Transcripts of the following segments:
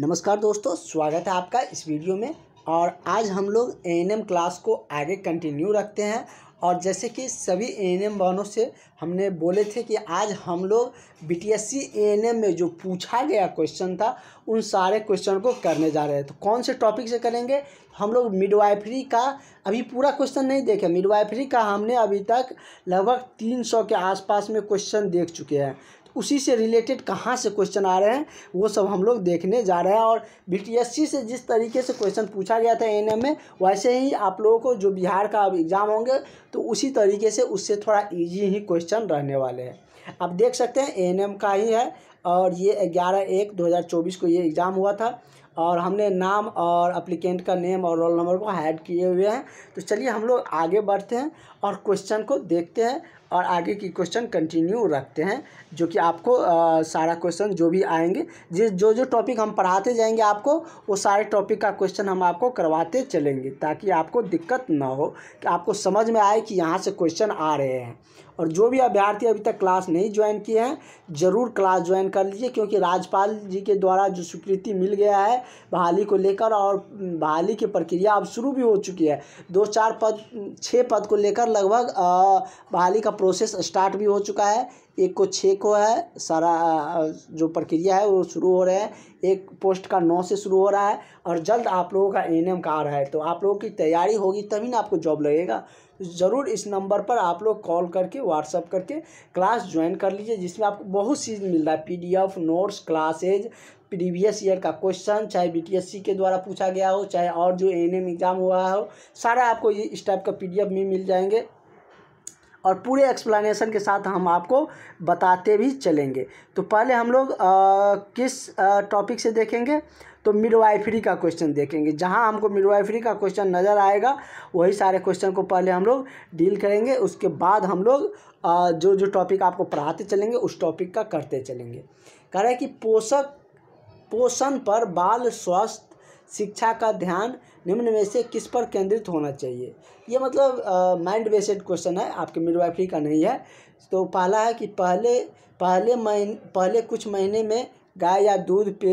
नमस्कार दोस्तों स्वागत है आपका इस वीडियो में और आज हम लोग ए क्लास को आगे कंटिन्यू रखते हैं और जैसे कि सभी ए वालों से हमने बोले थे कि आज हम लोग बी टी एस सी में जो पूछा गया क्वेश्चन था उन सारे क्वेश्चन को करने जा रहे हैं तो कौन से टॉपिक से करेंगे हम लोग मिडवाइफरी का अभी पूरा क्वेश्चन नहीं देखे मिडवाइफरी का हमने अभी तक लगभग तीन सौ के आसपास में क्वेश्चन देख चुके हैं उसी से रिलेटेड कहाँ से क्वेश्चन आ रहे हैं वो सब हम लोग देखने जा रहे हैं और बीटीएससी से जिस तरीके से क्वेश्चन पूछा गया था एन में वैसे ही आप लोगों को जो बिहार का अब एग्ज़ाम होंगे तो उसी तरीके से उससे थोड़ा ईजी ही क्वेश्चन रहने वाले हैं आप देख सकते हैं ए का ही है और ये ग्यारह एक दो हज़ार चौबीस को ये एग्ज़ाम हुआ था और हमने नाम और अप्लीकेंट का नेम और रोल नंबर को हैड किए हुए हैं तो चलिए हम लोग आगे बढ़ते हैं और क्वेश्चन को देखते हैं और आगे की क्वेश्चन कंटिन्यू रखते हैं जो कि आपको आ, सारा क्वेश्चन जो भी आएंगे जिस जो जो टॉपिक हम पढ़ाते जाएंगे आपको वो सारे टॉपिक का क्वेश्चन हम आपको करवाते चलेंगे ताकि आपको दिक्कत ना हो कि आपको समझ में आए कि यहाँ से क्वेश्चन आ रहे हैं और जो भी अभ्यर्थी अभी तक क्लास नहीं ज्वाइन किए हैं ज़रूर क्लास ज्वाइन कर लीजिए क्योंकि राज्यपाल जी के द्वारा जो स्वीकृति मिल गया है बहाली को लेकर और बहाली की प्रक्रिया अब शुरू भी हो चुकी है दो चार पद छः पद को लेकर लगभग बहाली का प्रोसेस स्टार्ट भी हो चुका है एक को छः को है सारा जो प्रक्रिया है वो शुरू हो रहे हैं एक पोस्ट का नौ से शुरू हो रहा है और जल्द आप लोगों का एन का आ रहा है तो आप लोगों की तैयारी होगी तभी ना आपको जॉब लगेगा ज़रूर इस नंबर पर आप लोग कॉल करके व्हाट्सअप करके क्लास ज्वाइन कर लीजिए जिसमें आपको बहुत चीज़ मिल रहा है F notes classes previous year का क्वेश्चन चाहे सी के द्वारा पूछा गया हो चाहे और जो एम एग्ज़ाम हुआ हो सारा आपको ये इस टाइप का एफ भी मिल जाएंगे और पूरे एक्सप्लेनेशन के साथ हम आपको बताते भी चलेंगे तो पहले हम लोग आ, किस टॉपिक से देखेंगे तो मिडवाइफरी का क्वेश्चन देखेंगे जहाँ हमको मिडवाइफरी का क्वेश्चन नज़र आएगा वही सारे क्वेश्चन को पहले हम लोग डील करेंगे उसके बाद हम लोग जो जो टॉपिक आपको पढ़ाते चलेंगे उस टॉपिक का करते चलेंगे कह रहे कि पोषक पोषण पर बाल स्वास्थ्य शिक्षा का ध्यान निम्न में से किस पर केंद्रित होना चाहिए ये मतलब माइंड बेस्ड क्वेश्चन है आपके मिडवाइफरी का नहीं है तो पहला है कि पहले पहले महीने पहले कुछ महीने में गाय या दूध पे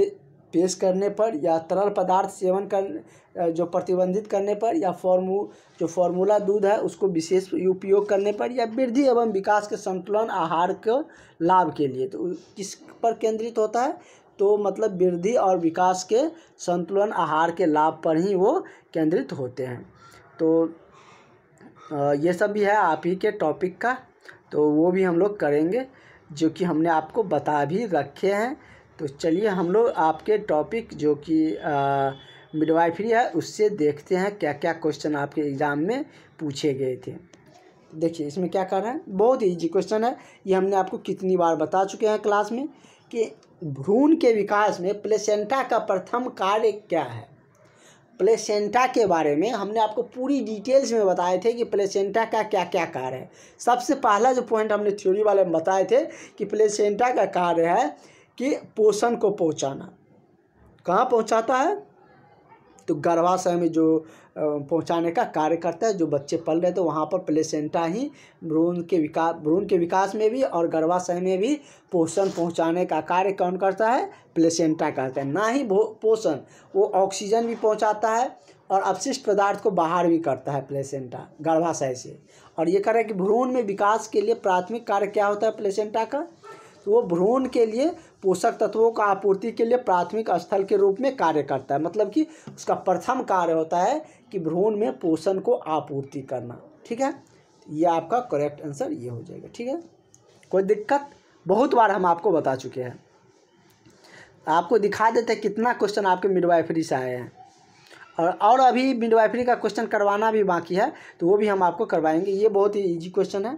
पेश करने पर या तरल पदार्थ सेवन कर जो प्रतिबंधित करने पर या फॉर्मू जो फॉर्मूला दूध है उसको विशेष उपयोग करने पर या वृद्धि एवं विकास के संतुलन आहार के लाभ के लिए तो किस पर केंद्रित होता है तो मतलब वृद्धि और विकास के संतुलन आहार के लाभ पर ही वो केंद्रित होते हैं तो ये सब भी है आप ही के टॉपिक का तो वो भी हम लोग करेंगे जो कि हमने आपको बता भी रखे हैं तो चलिए हम लोग आपके टॉपिक जो कि मिडवाइफरी है उससे देखते हैं क्या क्या क्वेश्चन आपके एग्ज़ाम में पूछे गए थे देखिए इसमें क्या कर रहे हैं बहुत इजी क्वेश्चन है ये हमने आपको कितनी बार बता चुके हैं क्लास में कि भ्रूण के विकास में प्लेसेंटा का प्रथम कार्य क्या है प्लेसेंटा के बारे में हमने आपको पूरी डिटेल्स में बताए थे कि प्लेसेंटा का क्या क्या कार्य है सबसे पहला जो पॉइंट हमने थ्योरी वाले में बताए थे कि प्लेसेंटा का कार्य है कि पोषण को पहुंचाना कहाँ पहुंचाता है तो गर्भाशय में जो पहुंचाने का कार्य करता है जो बच्चे पल रहे थे तो वहाँ पर प्लेसेंटा ही भ्रूण के विकास भ्रूण के विकास में भी और गर्भाशय में भी पोषण पहुंचाने का कार्य कौन करता है प्लेसेंटा करता है ना ही पोषण वो ऑक्सीजन भी पहुंचाता है और अपशिष्ट पदार्थ को बाहर भी करता है प्लेसेंटा गर्भाशय से और ये करें कि भ्रूण में विकास के लिए प्राथमिक कार्य क्या होता है प्लेसेंटा का तो वो भ्रूण के लिए पोषक तत्वों का आपूर्ति के लिए प्राथमिक स्थल के रूप में कार्य करता है मतलब कि उसका प्रथम कार्य होता है कि भ्रूण में पोषण को आपूर्ति करना ठीक है ये आपका करेक्ट आंसर ये हो जाएगा ठीक है कोई दिक्कत बहुत बार हम आपको बता चुके हैं आपको दिखा देते हैं कितना क्वेश्चन आपके मिडवाइफरी से आए हैं और और अभी मिडवाइफरी का क्वेश्चन करवाना भी बाकी है तो वो भी हम आपको करवाएंगे ये बहुत ही ईजी क्वेश्चन है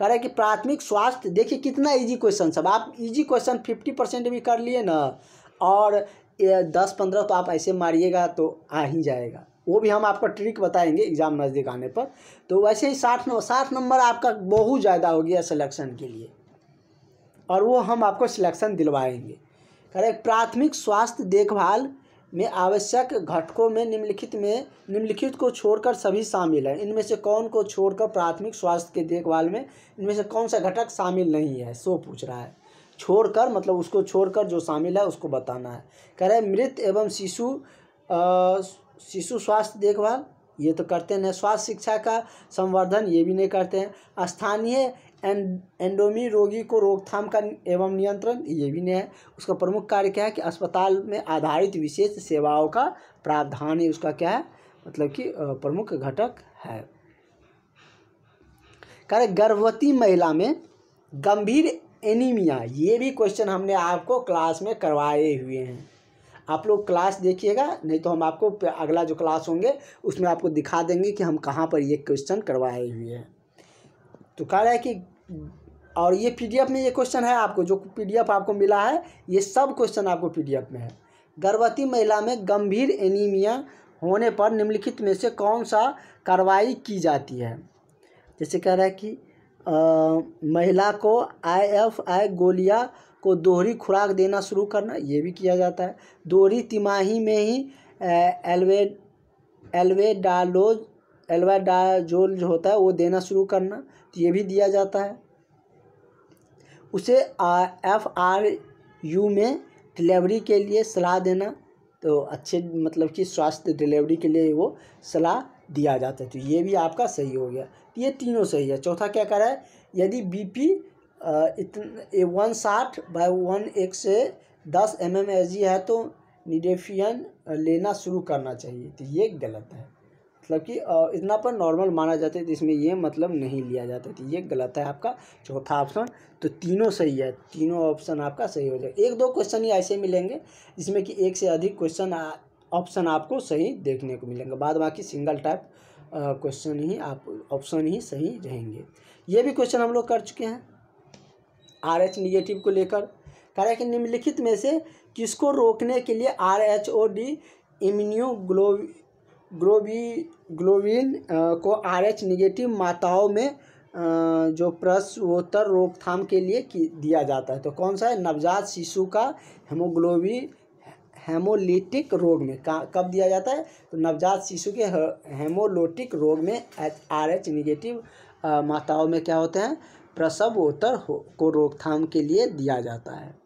कह रहे हैं कि प्राथमिक स्वास्थ्य देखिए कितना इजी क्वेश्चन सब आप इजी क्वेश्चन फिफ्टी परसेंट भी कर लिए ना और दस पंद्रह तो आप ऐसे मारिएगा तो आ ही जाएगा वो भी हम आपको ट्रिक बताएंगे एग्ज़ाम नज़दीक आने पर तो वैसे ही साठ नंबर साठ नंबर आपका बहुत ज़्यादा हो गया सिलेक्शन के लिए और वो हम आपको सिलेक्शन दिलवाएंगे करेक्ट प्राथमिक स्वास्थ्य देखभाल में आवश्यक घटकों में निम्नलिखित में निम्नलिखित को छोड़कर सभी शामिल हैं इनमें से कौन को छोड़कर प्राथमिक स्वास्थ्य के देखभाल में इनमें से कौन सा घटक शामिल नहीं है सो पूछ रहा है छोड़कर मतलब उसको छोड़कर जो शामिल है उसको बताना है कह रहे मृत एवं शिशु शिशु स्वास्थ्य देखभाल ये तो करते नहीं स्वास्थ्य शिक्षा का संवर्धन ये भी नहीं करते हैं स्थानीय एंड एंडोमी रोगी को रोकथाम का एवं नियंत्रण ये भी नहीं है उसका प्रमुख कार्य क्या है कि अस्पताल में आधारित विशेष सेवाओं का प्रावधान ही उसका क्या है मतलब कि प्रमुख घटक है कार्य गर्भवती महिला में गंभीर एनीमिया ये भी क्वेश्चन हमने आपको क्लास में करवाए हुए हैं आप लोग क्लास देखिएगा नहीं तो हम आपको अगला जो क्लास होंगे उसमें आपको दिखा देंगे कि हम कहाँ पर ये क्वेश्चन करवाए हुए हैं तो कह रहा है कि और ये पीडीएफ में ये क्वेश्चन है आपको जो पीडीएफ आपको मिला है ये सब क्वेश्चन आपको पीडीएफ में है गर्भवती महिला में गंभीर एनीमिया होने पर निम्नलिखित में से कौन सा कार्रवाई की जाती है जैसे कह रहा है कि आ, महिला को आई एफ आई गोलिया को दोहरी खुराक देना शुरू करना ये भी किया जाता है दोहरी तिमाही में ही एलवे एलवेडालोज एल्वाडाजोल जो होता है वो देना शुरू करना तो ये भी दिया जाता है उसे एफ आर यू में डिलीवरी के लिए सलाह देना तो अच्छे मतलब कि स्वास्थ्य डिलीवरी के लिए वो सलाह दिया जाता है तो ये भी आपका सही हो गया ये तीनों सही है चौथा क्या करा है यदि पी इतना वन साठ बाई वन एक से दस एम एम है तो निडेफियन लेना शुरू करना चाहिए तो ये गलत है मतलब कि इतना पर नॉर्मल माना जाता है तो इसमें ये मतलब नहीं लिया जाता तो ये गलत है आपका चौथा ऑप्शन तो तीनों सही है तीनों ऑप्शन आपका सही हो जाएगा एक दो क्वेश्चन ही ऐसे मिलेंगे जिसमें कि एक से अधिक क्वेश्चन ऑप्शन आपको सही देखने को मिलेंगे बाद बाकी सिंगल टाइप क्वेश्चन ही आप ऑप्शन ही सही रहेंगे ये भी क्वेश्चन हम लोग कर चुके हैं आर एच निगेटिव को लेकर कह कि निम्नलिखित में से किसको रोकने के लिए R H O D immunoglob globi globin को आर एच निगेटिव माताओं में जो प्रसवोत्तर रोकथाम के लिए दिया जाता है तो कौन सा है नवजात शिशु का हेमोग्लोबी हेमोलिटिक रोग में कब दिया जाता है तो नवजात शिशु के हेमोलोटिक रोग में एच आर एच निगेटिव माताओं में क्या होते हैं प्रसवोत्तर हो, को रोकथाम के लिए दिया जाता है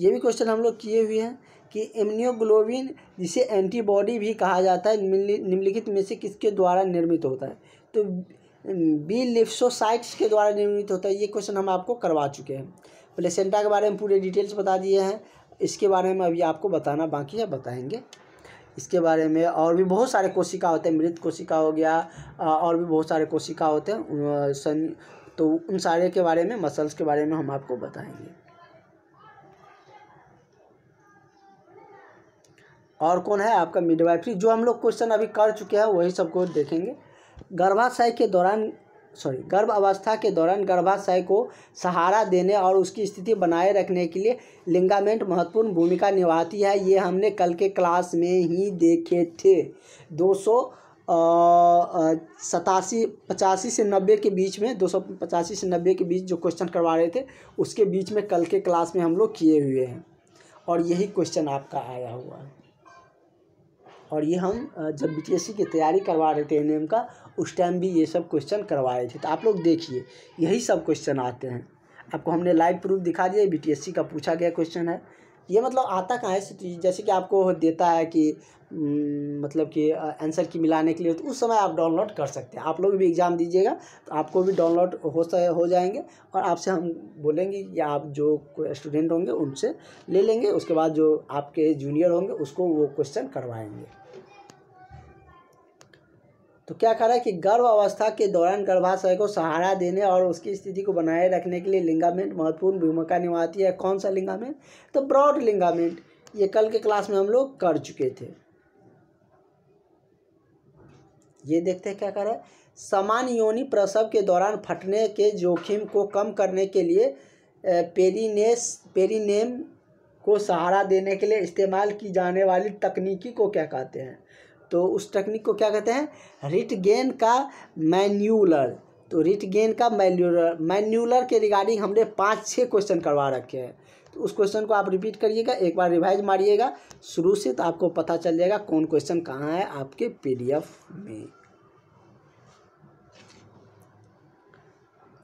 ये भी क्वेश्चन हम लोग किए हुए हैं कि एमनियोग्लोबिन जिसे एंटीबॉडी भी कहा जाता है निम्नलिखित में से किसके द्वारा निर्मित होता है तो बी लिफ्सोसाइट्स के द्वारा निर्मित होता है ये क्वेश्चन हम आपको करवा चुके हैं प्लेसेंटा के बारे में पूरे डिटेल्स बता दिए हैं इसके बारे में अभी आपको बताना बाकी है बताएंगे इसके बारे में और भी बहुत सारे कोशिका होते हैं मृत कोशिका हो गया और भी बहुत सारे कोशिका होते हैं सन तो उन सारे के बारे में मसल्स के बारे में हम आपको बताएंगे और कौन है आपका मिडवाइफरी जो हम लोग क्वेश्चन अभी कर चुके हैं वही सबको देखेंगे गर्भाशय के दौरान सॉरी गर्भ अवस्था के दौरान गर्भाशय को सहारा देने और उसकी स्थिति बनाए रखने के लिए लिंगामेंट महत्वपूर्ण भूमिका निभाती है ये हमने कल के क्लास में ही देखे थे दो सौ सतासी पचासी से नब्बे के बीच में दो सौ पचासी से नब्बे के बीच जो क्वेश्चन करवा रहे थे उसके बीच में कल के क्लास में हम लोग किए हुए हैं और यही क्वेश्चन आपका आया हुआ है और ये हम जब बीपीएससी की तैयारी करवा रहे थे एन का उस टाइम भी ये सब क्वेश्चन करवाए थे तो आप लोग देखिए यही सब क्वेश्चन आते हैं आपको हमने लाइव प्रूफ दिखा दिया बीपीएससी का पूछा गया क्वेश्चन है ये मतलब आता कहाँ है जैसे कि आपको देता है कि मतलब कि आंसर की मिलाने के लिए तो उस समय आप डाउनलोड कर सकते हैं आप लोग भी एग्ज़ाम दीजिएगा तो आपको भी डाउनलोड हो हो जाएंगे और आपसे हम बोलेंगे या आप जो स्टूडेंट होंगे उनसे ले लेंगे उसके बाद जो आपके जूनियर होंगे उसको वो क्वेश्चन करवाएंगे तो क्या कह रहा है कि गर्भ अवस्था के दौरान गर्भाशय को सहारा देने और उसकी स्थिति को बनाए रखने के लिए लिंगामेंट महत्वपूर्ण भूमिका निभाती है कौन सा लिंगामेंट तो ब्रॉड लिंगामेंट ये कल के क्लास में हम लोग कर चुके थे ये देखते हैं क्या कह रहा है समान योनि प्रसव के दौरान फटने के जोखिम को कम करने के लिए पेरीनेस पेरीनेम को सहारा देने के लिए इस्तेमाल की जाने वाली तकनीकी को क्या कहते हैं तो उस टेक्निक को क्या कहते हैं रिटगेन का मैन्यूलर तो रिटगेन का मैन्यूलर मैन्यूलर के रिगार्डिंग हमने पाँच छः क्वेश्चन करवा रखे हैं तो उस क्वेश्चन को आप रिपीट करिएगा एक बार रिवाइज मारिएगा शुरू से तो आपको पता चल जाएगा कौन क्वेश्चन कहाँ है आपके पी में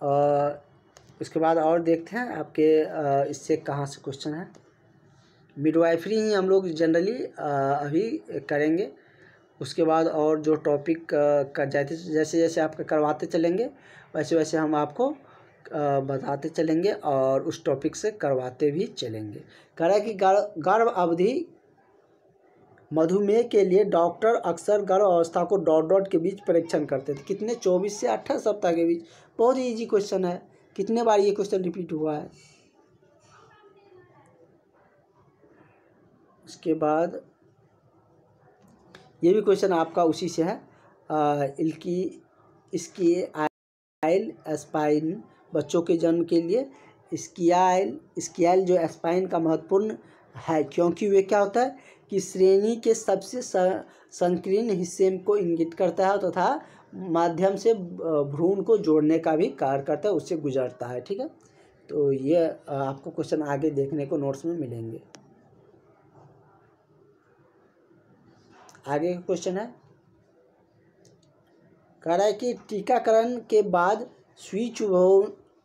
और उसके बाद और देखते हैं आपके इससे कहाँ से क्वेश्चन है मिडवाइफरी ही हम लोग जनरली अभी करेंगे उसके बाद और जो टॉपिक का जैसे जैसे जैसे आप करवाते चलेंगे वैसे वैसे हम आपको बताते चलेंगे और उस टॉपिक से करवाते भी चलेंगे करा कि गर्भ अवधि मधुमेह के लिए डॉक्टर अक्सर गर्भ अवस्था को डॉट डॉट के बीच परीक्षण करते थे कितने चौबीस से अट्ठाईस सप्ताह के बीच बहुत ही ईजी क्वेश्चन है कितने बार ये क्वेश्चन रिपीट हुआ है उसके बाद ये भी क्वेश्चन आपका उसी से है आ, इनकी इसकी आयल स्पाइन बच्चों के जन्म के लिए स्कियाइल स्कियाइल जो स्पाइन का महत्वपूर्ण है क्योंकि वे क्या होता है कि श्रेणी के सबसे संकीर्ण हिस्से को इंगित करता है तथा तो माध्यम से भ्रूण को जोड़ने का भी कार्य करता है उससे गुजरता है ठीक है तो ये आपको क्वेश्चन आगे देखने को नोट्स में मिलेंगे आगे का क्वेश्चन है कह रहा है कि टीकाकरण के बाद सुई चुभो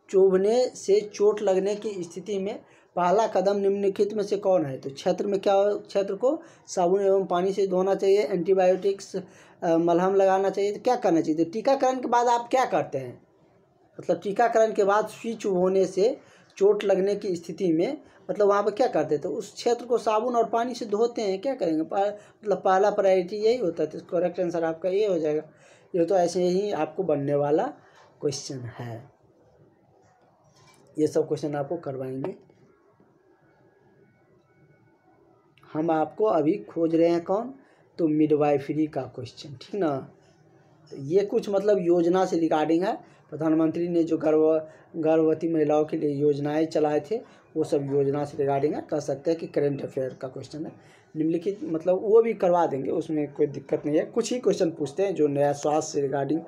चुभने से चोट लगने की स्थिति में पहला कदम निम्नलिखित में से कौन है तो क्षेत्र में क्या क्षेत्र को साबुन एवं पानी से धोना चाहिए एंटीबायोटिक्स मलहम लगाना चाहिए तो क्या करना चाहिए तो टीकाकरण के बाद आप क्या करते हैं मतलब टीकाकरण के बाद सुई चुभ होने से चोट लगने की स्थिति में मतलब वहाँ पर क्या करते थे उस क्षेत्र को साबुन और पानी से धोते हैं क्या करेंगे पा, मतलब पहला प्रायोरिटी यही होता है तो करेक्ट आंसर आपका ये हो जाएगा ये तो ऐसे ही आपको बनने वाला क्वेश्चन है ये सब क्वेश्चन आपको करवाएंगे हम आपको अभी खोज रहे हैं कौन तो मिडवाइफरी का क्वेश्चन ठीक ना तो ये कुछ मतलब योजना से रिगार्डिंग है प्रधानमंत्री ने जो गर्भ गर्भवती महिलाओं के लिए योजनाएं चलाए थे वो सब योजना से रिगार्डिंग है कह सकते हैं कि करेंट अफेयर का क्वेश्चन है निम्नलिखित मतलब वो भी करवा देंगे उसमें कोई दिक्कत नहीं है कुछ ही क्वेश्चन पूछते हैं जो नया स्वास्थ्य से रिगार्डिंग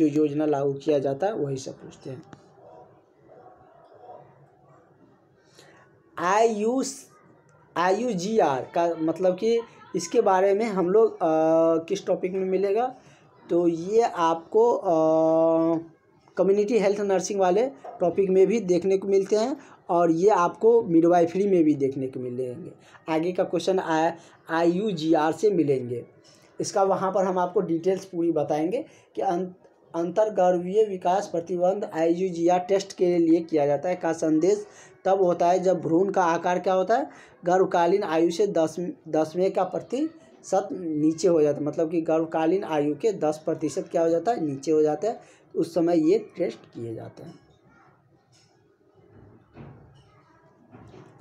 जो योजना लागू किया जाता है वही सब पूछते हैं I U I U G R का मतलब कि इसके बारे में हम लोग किस टॉपिक में मिलेगा तो ये आपको कम्युनिटी हेल्थ नर्सिंग वाले टॉपिक में भी देखने को मिलते हैं और ये आपको मिडवाइफरी में भी देखने को मिलेंगे आगे का क्वेश्चन आया आई यू जी आर से मिलेंगे इसका वहाँ पर हम आपको डिटेल्स पूरी बताएंगे कि अं, अंतर्गर्भीय विकास प्रतिबंध I U G R test के लिए किया जाता है का संदेश तब होता है जब भ्रूण का आकार क्या होता है गर्भकालीन आयु से दस दसवें का प्रति शत नीचे हो जाता मतलब कि गर्भकालीन आयु के दस प्रतिशत क्या हो जाता है नीचे हो जाता है उस समय ये टेस्ट किए जाते हैं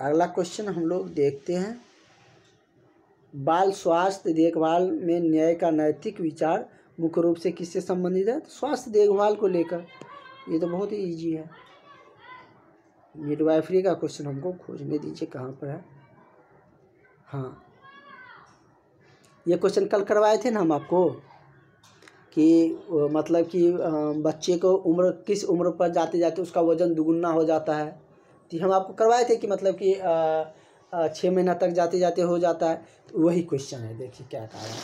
अगला क्वेश्चन हम लोग देखते हैं बाल स्वास्थ्य देखभाल में न्याय का नैतिक विचार मुख्य रूप से किससे संबंधित है तो स्वास्थ्य देखभाल को लेकर ये तो बहुत ही ईजी है मिडवाइफरी का क्वेश्चन हमको खोजने दीजिए कहाँ पर है हाँ ये क्वेश्चन कल करवाए थे ना हम आपको कि मतलब कि बच्चे को उम्र किस उम्र पर जाते जाते उसका वज़न दुगुना हो जाता है तो हम आपको करवाए थे कि मतलब कि छः महीना तक जाते जाते हो जाता है तो वही क्वेश्चन है देखिए क्या कहा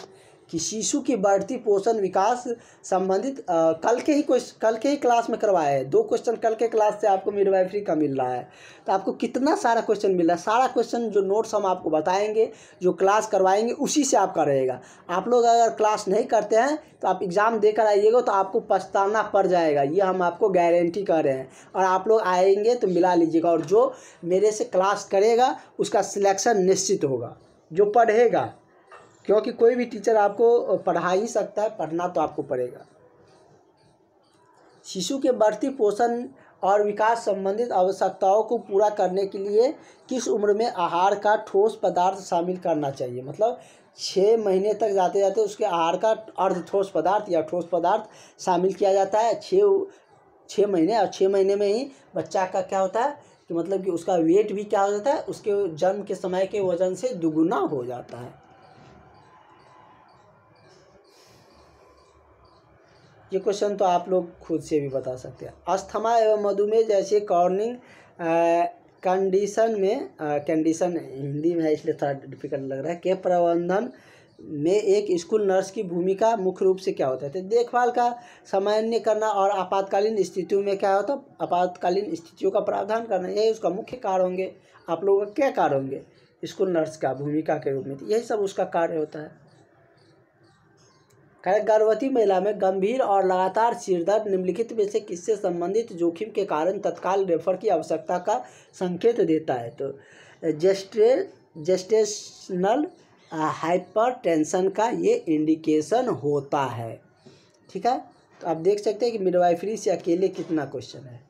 कि शिशु की बढ़ती पोषण विकास संबंधित कल के ही क्वेश्चन कल के ही क्लास में करवाया है दो क्वेश्चन कल के क्लास से आपको मिडवाइफरी का मिल रहा है तो आपको कितना सारा क्वेश्चन मिल रहा है सारा क्वेश्चन जो नोट्स हम आपको बताएंगे जो क्लास करवाएंगे उसी से आपका रहेगा आप लोग अगर क्लास नहीं करते हैं तो आप एग्ज़ाम देकर आइएगा तो आपको पछताना पड़ जाएगा ये हम आपको गारंटी कर रहे हैं और आप लोग आएंगे तो मिला लीजिएगा और जो मेरे से क्लास करेगा उसका सिलेक्शन निश्चित होगा जो पढ़ेगा क्योंकि कोई भी टीचर आपको पढ़ा ही सकता है पढ़ना तो आपको पड़ेगा शिशु के बढ़ती पोषण और विकास संबंधित आवश्यकताओं को पूरा करने के लिए किस उम्र में आहार का ठोस पदार्थ शामिल करना चाहिए मतलब छः महीने तक जाते जाते उसके आहार का अर्ध ठोस पदार्थ या ठोस पदार्थ शामिल किया जाता है छः छः महीने और छः महीने में ही बच्चा का क्या होता है कि मतलब कि उसका वेट भी क्या हो जाता है उसके जन्म के समय के वजन से दुगुना हो जाता है ये क्वेश्चन तो आप लोग खुद से भी बता सकते हैं अस्थमा एवं मधुमेह जैसे कॉर्निंग कंडीशन में कंडीशन हिंदी में है इसलिए थोड़ा डिफिकल्ट लग रहा है के प्रबंधन में एक स्कूल नर्स की भूमिका मुख्य रूप से क्या होता है तो देखभाल का सामान्य करना और आपातकालीन स्थितियों में क्या होता है आपातकालीन स्थितियों का प्रावधान करना यही उसका मुख्य कार्य होंगे आप लोगों का क्या कार्य होंगे स्कूल नर्स का भूमिका के रूप में यही सब उसका कार्य होता है कहें गर्भवती महिला में गंभीर और लगातार सिरदर्द निम्नलिखित में से किससे संबंधित जोखिम के कारण तत्काल रेफर की आवश्यकता का संकेत देता है तो जेस्ट्रे जेस्टेशनल हाइपरटेंशन का ये इंडिकेशन होता है ठीक है तो आप देख सकते हैं कि मिडवाइफरी से अकेले कितना क्वेश्चन है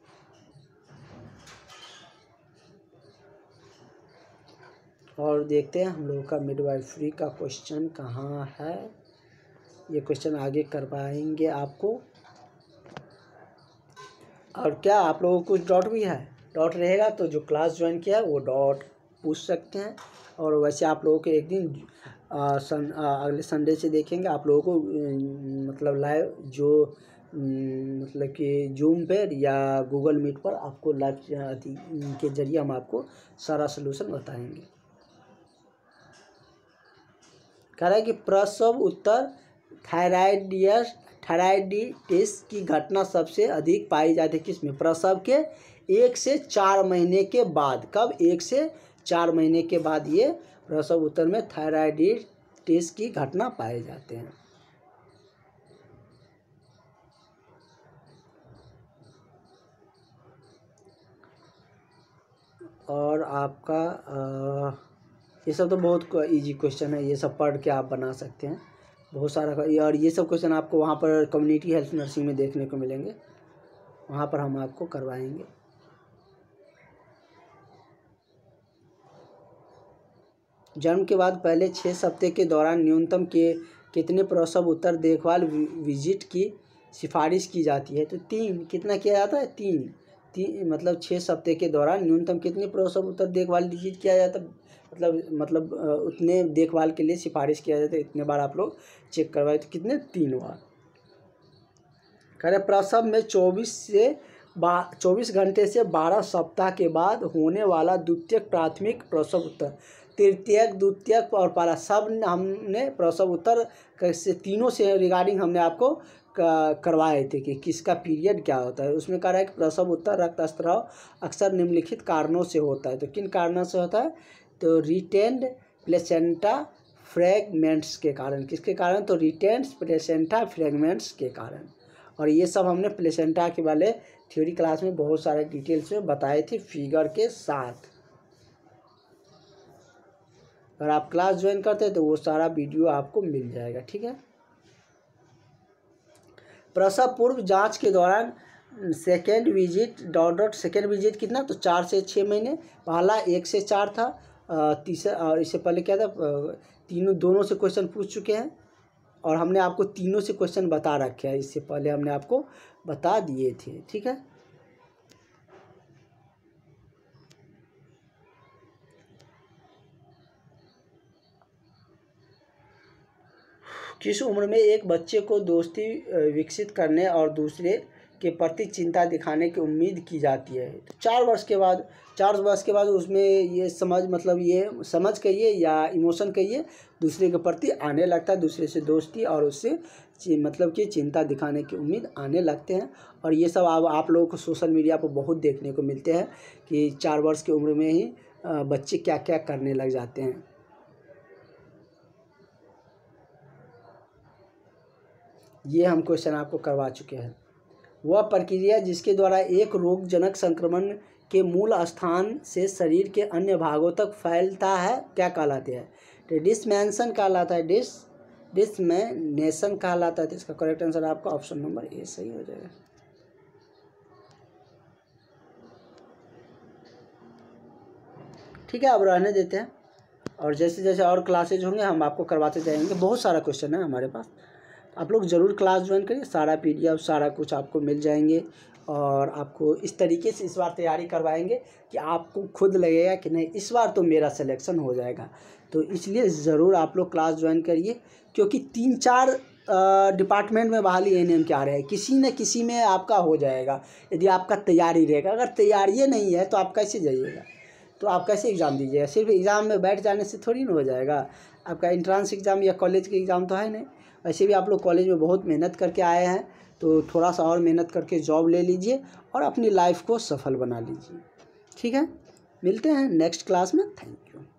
और देखते हैं हम लोगों का मिडवाइफरी का क्वेश्चन कहाँ है ये क्वेश्चन आगे कर पाएंगे आपको और क्या आप लोगों को कुछ डॉट भी है डॉट रहेगा तो जो क्लास ज्वाइन किया है वो डॉट पूछ सकते हैं और वैसे आप लोगों के एक दिन आ, सन आ, अगले संडे से देखेंगे आप लोगों को मतलब लाइव जो मतलब कि जूम पर या गूगल मीट पर आपको लाइव के जरिए हम आपको सारा सलूशन बताएंगे कह रहा है कि प्रसव उत्तर थायराइडियस थायराइडिटिस की घटना सबसे अधिक पाई जाती है किसमें प्रसव के एक से चार महीने के बाद कब एक से चार महीने के बाद ये प्रसव उत्तर में थायराइडिटिस की घटना पाए जाते हैं और आपका आ, ये सब तो बहुत इजी क्वेश्चन है ये सब पढ़ के आप बना सकते हैं बहुत सारा और ये सब क्वेश्चन आपको वहाँ पर कम्युनिटी हेल्थ नर्सिंग में देखने को मिलेंगे वहाँ पर हम आपको करवाएंगे जन्म के बाद पहले छः सप्ताह के दौरान न्यूनतम के कितने प्रसव उत्तर देखभाल विजिट की सिफारिश की जाती है तो तीन कितना किया जाता है तीन तीन मतलब छः सप्ताह के दौरान न्यूनतम कितने प्रसव उत्तर देखभाल डिजिट किया जाता मतलब मतलब उतने देखभाल के लिए सिफारिश किया जाता है इतने बार आप लोग चेक करवाए तो कितने तीन बार खरे प्रसव में चौबीस से बा चौबीस घंटे से बारह सप्ताह के बाद होने वाला द्वितीय प्राथमिक प्रसव उत्तर तृतीयक द्वितीयक और पारा सब हमने प्रसव उत्तर कैसे तीनों से रिगार्डिंग हमने आपको करवाए थे कि किसका पीरियड क्या होता है उसमें कह रहा है कि प्रसव उत्तर रक्तस्त्राव अक्सर निम्नलिखित कारणों से होता है तो किन कारणों से होता है तो रिटेंड प्लेसेंटा फ्रेगमेंट्स के कारण किसके कारण तो रिटेंड प्लेसेंटा फ्रेगमेंट्स के कारण और ये सब हमने प्लेसेंटा के वाले थ्योरी क्लास में बहुत सारे डिटेल्स में बताए थे फिगर के साथ अगर आप क्लास ज्वाइन करते हैं तो वो सारा वीडियो आपको मिल जाएगा ठीक है प्रसव पूर्व जांच के दौरान second visit dot dot second visit कितना तो चार से छः महीने पहला एक से चार था तीसरा और इससे पहले क्या था तीनों दोनों से क्वेश्चन पूछ चुके हैं और हमने आपको तीनों से क्वेश्चन बता रखे हैं इससे पहले हमने आपको बता दिए थे ठीक है किस उम्र में एक बच्चे को दोस्ती विकसित करने और दूसरे के प्रति चिंता दिखाने की उम्मीद की जाती है तो चार वर्ष के बाद चार वर्ष के बाद उसमें ये समझ मतलब ये समझ कहिए या इमोशन कहिए दूसरे के प्रति आने लगता है दूसरे से दोस्ती और उससे मतलब कि चिंता दिखाने की उम्मीद आने लगते हैं और ये सब आप आप लोगों को सोशल मीडिया पर बहुत देखने को मिलते हैं कि चार वर्ष की उम्र में ही बच्चे क्या क्या करने लग जाते हैं ये हम क्वेश्चन आपको करवा चुके हैं वह प्रक्रिया जिसके द्वारा एक रोगजनक संक्रमण के मूल स्थान से शरीर के अन्य भागों तक फैलता है क्या कहलाते हैं तो डिसमेंसन कहलाता है डिस डिसमेनेसन कहलाता है तो इसका करेक्ट आंसर आपका ऑप्शन नंबर ए सही हो जाएगा ठीक है अब रहने देते हैं और जैसे जैसे और क्लासेज होंगे हम आपको करवाते जाएंगे बहुत सारा क्वेश्चन है हमारे पास आप लोग ज़रूर क्लास ज्वाइन करिए सारा पी सारा कुछ आपको मिल जाएंगे और आपको इस तरीके से इस बार तैयारी करवाएंगे कि आपको खुद लगेगा कि नहीं इस बार तो मेरा सिलेक्शन हो जाएगा तो इसलिए ज़रूर आप लोग क्लास ज्वाइन करिए क्योंकि तीन चार डिपार्टमेंट में बहाली एन एम के आ रहे हैं किसी न किसी में आपका हो जाएगा यदि आपका तैयारी रहेगा अगर तैयारी नहीं है तो आप कैसे जाइएगा तो आप कैसे एग्ज़ाम दीजिएगा सिर्फ एग्ज़ाम में बैठ जाने से थोड़ी ना हो जाएगा आपका इंट्रांस एग्ज़ाम या कॉलेज के एग्ज़ाम तो है नहीं वैसे भी आप लोग कॉलेज में बहुत मेहनत करके आए हैं तो थोड़ा सा और मेहनत करके जॉब ले लीजिए और अपनी लाइफ को सफल बना लीजिए ठीक है मिलते हैं नेक्स्ट क्लास में थैंक यू